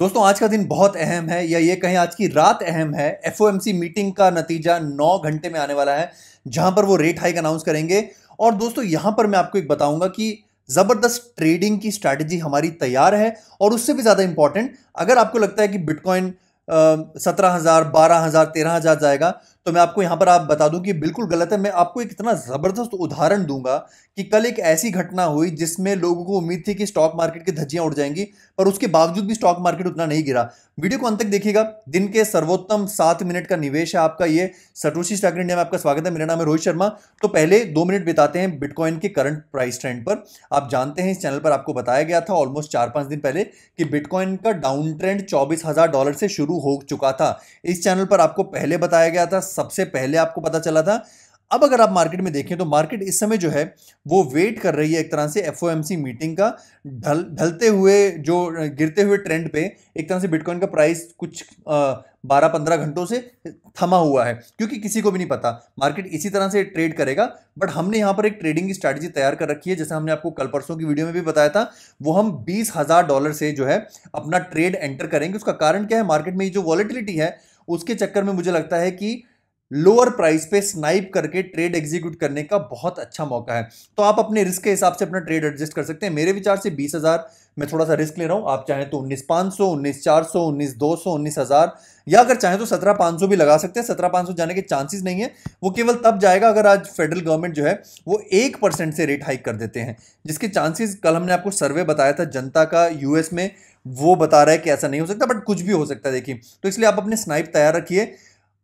दोस्तों आज का दिन बहुत अहम है या ये कहें आज की रात अहम है एफ मीटिंग का नतीजा नौ घंटे में आने वाला है जहां पर वो रेट हाइक अनाउंस करेंगे और दोस्तों यहां पर मैं आपको एक बताऊंगा कि ज़बरदस्त ट्रेडिंग की स्ट्रैटेजी हमारी तैयार है और उससे भी ज़्यादा इंपॉर्टेंट अगर आपको लगता है कि बिटकॉइन सत्रह हज़ार बारह हज़ार तेरह हज़ार जाएगा तो मैं आपको यहाँ पर आप बता दूं कि बिल्कुल गलत है मैं आपको एक इतना ज़बरदस्त उदाहरण दूंगा कि कल एक ऐसी घटना हुई जिसमें लोगों को उम्मीद थी कि स्टॉक मार्केट की धज्जियाँ उड़ जाएंगी पर उसके बावजूद भी स्टॉक मार्केट उतना नहीं गिरा वीडियो को अंत तक देखिएगा दिन के सर्वोत्तम सात मिनट का निवेश है आपका ये सटोशी स्टॉक इंडिया में आपका स्वागत है मेरा नाम है रोहित शर्मा तो पहले दो मिनट बिताते हैं बिटकॉइन के करंट प्राइस ट्रेंड पर आप जानते हैं इस चैनल पर आपको बताया गया था ऑलमोस्ट चार पाँच दिन पहले कि बिटकॉइन का डाउन ट्रेंड चौबीस डॉलर से शुरू हो चुका था इस चैनल पर आपको पहले बताया गया था सबसे पहले आपको पता चला था अब अगर आप मार्केट में देखें तो मार्केट इस समय जो है वो वेट कर रही है एक तरह से एफओएमसी मीटिंग का ढल ढलते हुए जो गिरते हुए ट्रेंड पे एक तरह से बिटकॉइन का प्राइस कुछ बारह पंद्रह घंटों से थमा हुआ है क्योंकि किसी को भी नहीं पता मार्केट इसी तरह से ट्रेड करेगा बट हमने यहाँ पर एक ट्रेडिंग की स्ट्रैटेजी तैयार कर रखी है जैसे हमने आपको कल परसों की वीडियो में भी बताया था वो हम बीस हज़ार डॉलर से जो है अपना ट्रेड एंटर करेंगे उसका कारण क्या है मार्केट में ये जो वॉलिटिलिटी है उसके चक्कर में मुझे लगता है कि लोअर प्राइस पे स्नाइप करके ट्रेड एग्जीक्यूट करने का बहुत अच्छा मौका है तो आप अपने रिस्क के हिसाब से अपना ट्रेड एडजस्ट कर सकते हैं मेरे विचार से बीस हज़ार मैं थोड़ा सा रिस्क ले रहा हूँ आप चाहें तो उन्नीस पाँच सौ उन्नीस चार सौ उन्नीस दो सौ उन्नीस हज़ार या अगर चाहें तो सत्रह पाँच सौ भी लगा सकते हैं सत्रह पाँच सौ जाने के चांसेस नहीं है वो केवल तब जाएगा अगर आज फेडरल गवर्नमेंट जो है वो एक परसेंट से रेट हाइक कर देते हैं जिसके चांसेस कल हमने आपको सर्वे बताया था जनता का यूएस में वो बता रहा है कि ऐसा नहीं हो सकता बट कुछ भी हो सकता है देखिए तो इसलिए आप अपने स्नाइप तैयार रखिए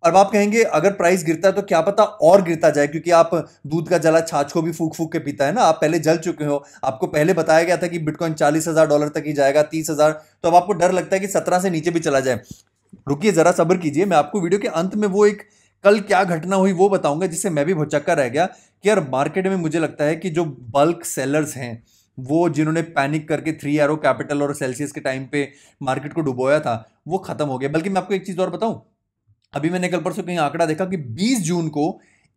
अब आप कहेंगे अगर प्राइस गिरता है तो क्या पता और गिरता जाए क्योंकि आप दूध का जला छाछ को भी फूक फूक के पीता है ना आप पहले जल चुके हो आपको पहले बताया गया था कि बिटकॉइन चालीस हज़ार डॉलर तक ही जाएगा तीस हज़ार तो अब आपको डर लगता है कि सत्रह से नीचे भी चला जाए रुकिए ज़रा सब्र कीजिए मैं आपको वीडियो के अंत में वो एक कल क्या घटना हुई वो बताऊंगा जिससे मैं भी भुचक्का रह गया कि यार मार्केट में मुझे लगता है कि जो बल्क सेलर्स हैं वो जिन्होंने पैनिक करके थ्री आर कैपिटल और सेल्सियस के टाइम पे मार्केट को डुबोया था वो ख़त्म हो गया बल्कि मैं आपको एक चीज़ और बताऊं अभी मैंने कल परसों कहीं आंकड़ा देखा कि 20 जून को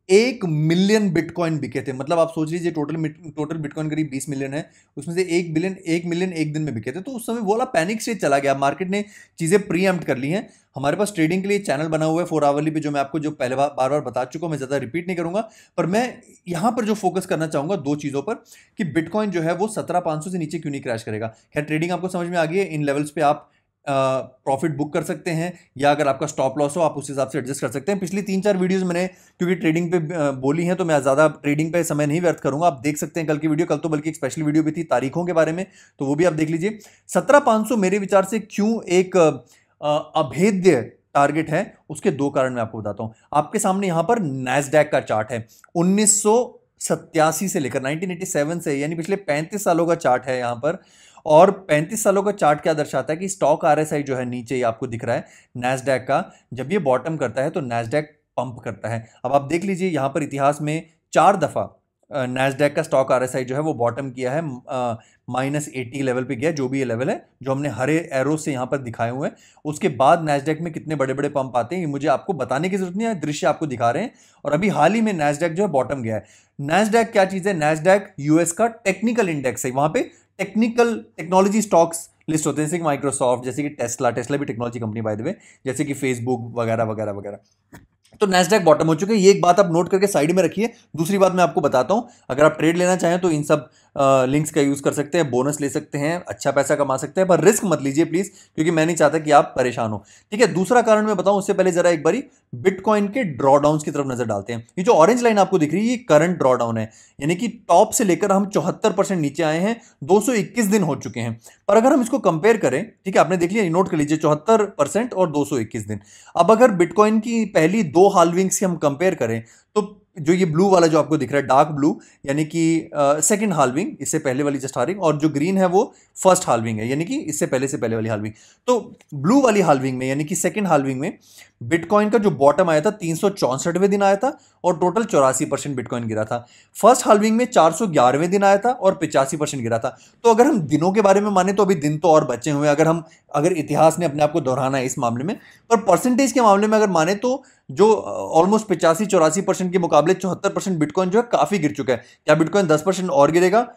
एक मिलियन बिटकॉइन बिके थे मतलब आप सोच लीजिए टोटल टोटल बिटकॉइन करीब बीस मिलियन है उसमें से एक बिलियन एक मिलियन एक दिन में बिके थे तो उस समय बोला पैनिक स्टेज चला गया मार्केट ने चीज़ें प्री कर ली हैं हमारे पास ट्रेडिंग के लिए चैनल बना हुआ है फोर आवरली पे जो मैं आपको जो पहले बार बार बार बता चुका हूँ मैं ज़्यादा रिपीट नहीं करूंगा पर मैं यहाँ पर जो फोकस करना चाहूँगा दो चीज़ों पर कि बिटकॉइन जो है वो सत्रह सौ से नीचे क्यों नहीं क्रैश करेगा खैर ट्रेडिंग आपको समझ में आ गई है इन लेवल्स पर आप प्रॉफिट बुक कर सकते हैं या अगर आपका स्टॉप लॉस हो आप उस हिसाब से एडजस्ट कर सकते हैं पिछली तीन चार वीडियोस मैंने क्योंकि ट्रेडिंग पे बोली हैं तो मैं ज़्यादा ट्रेडिंग पे समय नहीं व्यर्थ करूंगा आप देख सकते हैं कल की वीडियो कल तो बल्कि एक स्पेशल वीडियो भी थी तारीखों के बारे में तो वो भी आप देख लीजिए सत्रह मेरे विचार से क्यों एक अभेद्य टारगेट है उसके दो कारण मैं आपको बताता हूँ आपके सामने यहाँ पर नैसडैक का चार्ट है उन्नीस सत्यासी से लेकर 1987 से यानी पिछले 35 सालों का चार्ट है यहाँ पर और 35 सालों का चार्ट क्या दर्शाता है कि स्टॉक आई जो है नीचे ही आपको दिख रहा है नैसडैक का जब ये बॉटम करता है तो नैसडैक पंप करता है अब आप देख लीजिए यहाँ पर इतिहास में चार दफ़ा नैसडैक का स्टॉक आई जो है वो बॉटम किया है माइनस एटी लेवल पे गया जो भी ये लेवल है जो हमने हरे एरो से यहाँ पर दिखाए हुए हैं उसके बाद नैसडैक में कितने बड़े बड़े पंप आते हैं ये मुझे आपको बताने की जरूरत नहीं है दृश्य आपको दिखा रहे हैं और अभी हाल ही में नैसडैक जो है बॉटम गया है नैसडैक क्या चीज़ है नैसडैक यूएस का टेक्निकल इंडेक्स है वहाँ पर टेक्निकल टेक्नोलॉजी स्टॉक्स लिस्ट होते हैं जैसे कि माइक्रोसॉफ्ट जैसे कि टेस्ला टेस्ला भी technology company by the way जैसे कि फेसबुक वगैरह वगैरह वगैरह तो नेस्डेक बॉटम हो चुके हैं ये एक बात आप नोट करके साइड में रखिए दूसरी बात मैं आपको बताता हूँ अगर आप ट्रेड लेना चाहें तो इन सब लिंक्स का यूज़ कर सकते हैं बोनस ले सकते हैं अच्छा पैसा कमा सकते हैं पर रिस्क मत लीजिए प्लीज़ क्योंकि मैं नहीं चाहता कि आप परेशान हो ठीक है दूसरा कारण मैं बताऊं उससे पहले जरा एक बारी बिटकॉइन के ड्रॉडाउन की तरफ नज़र डालते हैं ये जो ऑरेंज लाइन आपको दिख रही है ये करंट ड्रॉडाउन है यानी कि टॉप से लेकर हम चौहत्तर परसेंट नीचे आए हैं दो दिन हो चुके हैं पर अगर हम इसको कंपेयर करें ठीक है आपने देख लिया नोट कर लीजिए चौहत्तर परसेंट और दो दिन अब अगर बिटकॉइन की पहली दो हालविंग्स की हम कंपेयर करें तो जो ये ब्लू वाला जो आपको दिख रहा है डार्क ब्लू यानी कि सेकंड हालविंग इससे पहले वाली जस्ट हारिंग और जो ग्रीन है वो फर्स्ट हालविंग है यानी कि इससे पहले से पहले वाली हालविंग तो ब्लू वाली हालविंग में यानी कि सेकंड हालविंग में बिटकॉइन का जो बॉटम आया था तीन दिन आया था और टोटल चौरासी परसेंट बिटकॉइन गिरा था फर्स्ट हालविंग में चार दिन आया था और पिचासी परसेंट गिरा था तो अगर हम दिनों के बारे में माने तो अभी दिन तो और बचे हुए अगर हम अगर इतिहास ने अपने आप को दोहराना है इस मामले में पर परसेंटेज के मामले में अगर माने तो जो ऑलमोस्ट पचासी चौरासी परसेंट के मुकाबले चौहत्तर परसेंट बिटकॉइन जो है काफ़ी गिर चुका है क्या बिटकॉइन दस परसेंट और गिरेगा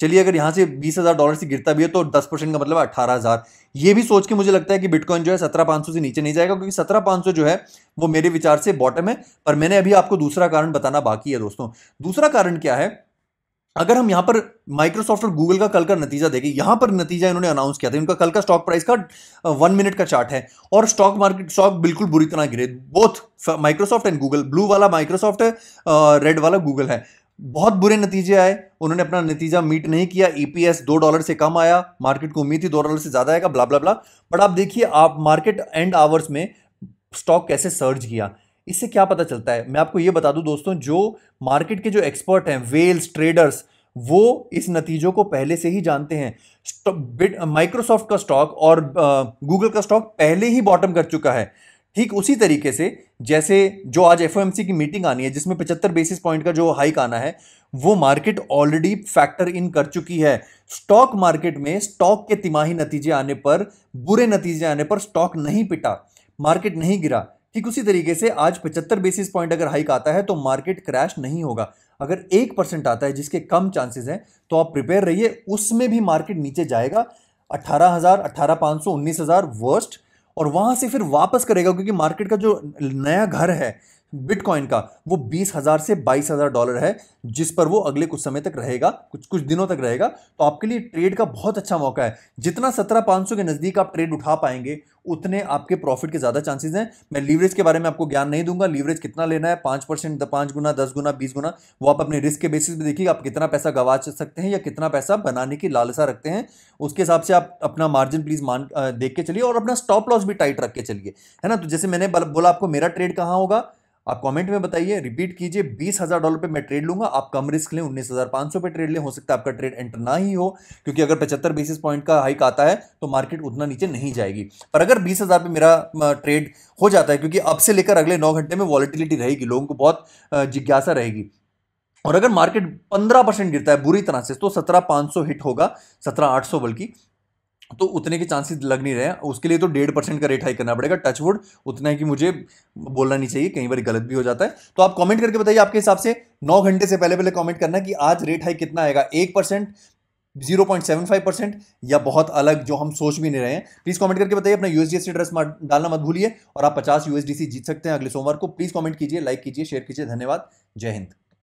चलिए अगर यहाँ से बीस हज़ार डॉलर से गिरता भी है तो दस परसेंट का मतलब अट्ठारह हज़ार ये भी सोच के मुझे लगता है कि बिटकॉइन जो है सत्रह पाँच सौ से नीचे नहीं जाएगा क्योंकि सत्रह पाँच सौ जो है वो मेरे विचार से बॉटम है पर मैंने अभी आपको दूसरा कारण बताना बाकी है दोस्तों दूसरा कारण क्या है अगर हम यहाँ पर माइक्रोसॉफ्ट और गूगल का कल का नतीजा देखें यहाँ पर नतीजा इन्होंने अनाउंस किया था इनका कल का स्टॉक प्राइस का वन मिनट का चार्ट है और स्टॉक मार्केट स्टॉक बिल्कुल बुरी तरह गिरे both Microsoft and Google blue वाला माइक्रोसॉफ्ट है रेड वाला गूगल है बहुत बुरे नतीजे आए उन्होंने अपना नतीजा मीट नहीं किया ईपीएस e दो डॉलर से कम आया मार्केट को उम्मीद थी दो डॉलर से ज़्यादा आएगा ब्ला ब्ला ब्ला बट आप देखिए आप मार्केट एंड आवर्स में स्टॉक कैसे सर्ज किया इससे क्या पता चलता है मैं आपको ये बता दूं दोस्तों जो मार्केट के जो एक्सपर्ट हैं वेल्स ट्रेडर्स वो इस नतीजों को पहले से ही जानते हैं माइक्रोसॉफ्ट का स्टॉक और गूगल का स्टॉक पहले ही बॉटम कर चुका है ठीक उसी तरीके से जैसे जो आज एफ की मीटिंग आनी है जिसमें पचहत्तर बेसिस पॉइंट का जो हाइक आना है वो मार्केट ऑलरेडी फैक्टर इन कर चुकी है स्टॉक मार्केट में स्टॉक के तिमाही नतीजे आने पर बुरे नतीजे आने पर स्टॉक नहीं पिटा मार्केट नहीं गिरा ठीक उसी तरीके से आज पचहत्तर बेसिस पॉइंट अगर हाइक आता है तो मार्केट क्रैश नहीं होगा अगर एक परसेंट आता है जिसके कम चांसेस हैं तो आप प्रिपेयर रहिए उसमें भी मार्केट नीचे जाएगा अट्ठारह हज़ार अट्ठारह पाँच सौ उन्नीस हज़ार वर्स्ट और वहां से फिर वापस करेगा क्योंकि मार्केट का जो नया घर है बिटकॉइन का वो बीस हज़ार से बाईस हज़ार डॉलर है जिस पर वो अगले कुछ समय तक रहेगा कुछ कुछ दिनों तक रहेगा तो आपके लिए ट्रेड का बहुत अच्छा मौका है जितना सत्रह पाँच सौ के नज़दीक आप ट्रेड उठा पाएंगे उतने आपके प्रॉफिट के ज़्यादा चांसेस हैं मैं लीवरेज के बारे में आपको ज्ञान नहीं दूंगा लीवरेज कितना लेना है पाँच परसेंट पाँच गुना दस गुना बीस गुना वो आप अपने रिस्क के बेसिस पे देखिए आप कितना पैसा गवा सकते हैं या कितना पैसा बनाने की लालसा रखते हैं उसके हिसाब से आप अपना मार्जिन प्लीज़ मान देख के चलिए और अपना स्टॉप लॉस भी टाइट रख के चलिए है ना तो जैसे मैंने बोला आपको मेरा ट्रेड कहाँ होगा आप कमेंट में बताइए रिपीट कीजिए बीस हज़ार डॉलर पे मैं ट्रेड लूंगा आप कम रिस्क लें उन्नीस हज़ार पांच सौ पे ट्रेड लें हो सकता है आपका ट्रेड एंटर ना ही हो क्योंकि अगर पचहत्तर बेसिस पॉइंट का हाइक आता है तो मार्केट उतना नीचे नहीं जाएगी पर अगर बीस हज़ार पे मेरा ट्रेड हो जाता है क्योंकि अब से लेकर अगले नौ घंटे में वॉलिटिलिटी रहेगी लोगों को बहुत जिज्ञासा रहेगी और अगर मार्केट 15 परसेंट गिरता है बुरी तरह से तो सत्रह पाँच सौ हिट होगा सत्रह आठ सौ बल्कि तो उतने के चांसेस लग नहीं रहे हैं उसके लिए तो डेढ़ परसेंट का रेट हाई करना पड़ेगा टचवुड उतना ही कि मुझे बोलना नहीं चाहिए कई बार गलत भी हो जाता है तो आप कमेंट करके बताइए आपके हिसाब से नौ घंटे से पहले पहले कमेंट करना कि आज रेट हाई कितना आएगा एक percent zero point seven five percent या बहुत अलग जो हम सोच भी नहीं रहे हैं प्लीज़ कमेंट करके बताइए अपना यूएसडीसी एड्रेस डालना मत भूलिए और आप पचास यूएसडीसी जीत सकते हैं अगले सोमवार को प्लीज़ कमेंट कीजिए लाइक कीजिए शेयर कीजिए धन्यवाद जय हिंद